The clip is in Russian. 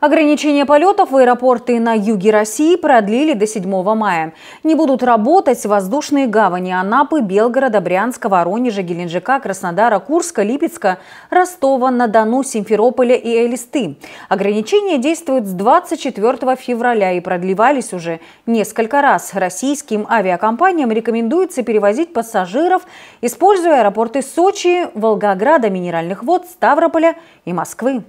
Ограничения полетов в аэропорты на юге России продлили до 7 мая. Не будут работать воздушные гавани Анапы, Белгорода, Брянска, Воронежа, Геленджика, Краснодара, Курска, Липецка, ростова Надану, Симферополя и Элисты. Ограничения действуют с 24 февраля и продлевались уже несколько раз. Российским авиакомпаниям рекомендуется перевозить пассажиров, используя аэропорты Сочи, Волгограда, Минеральных вод, Ставрополя и Москвы.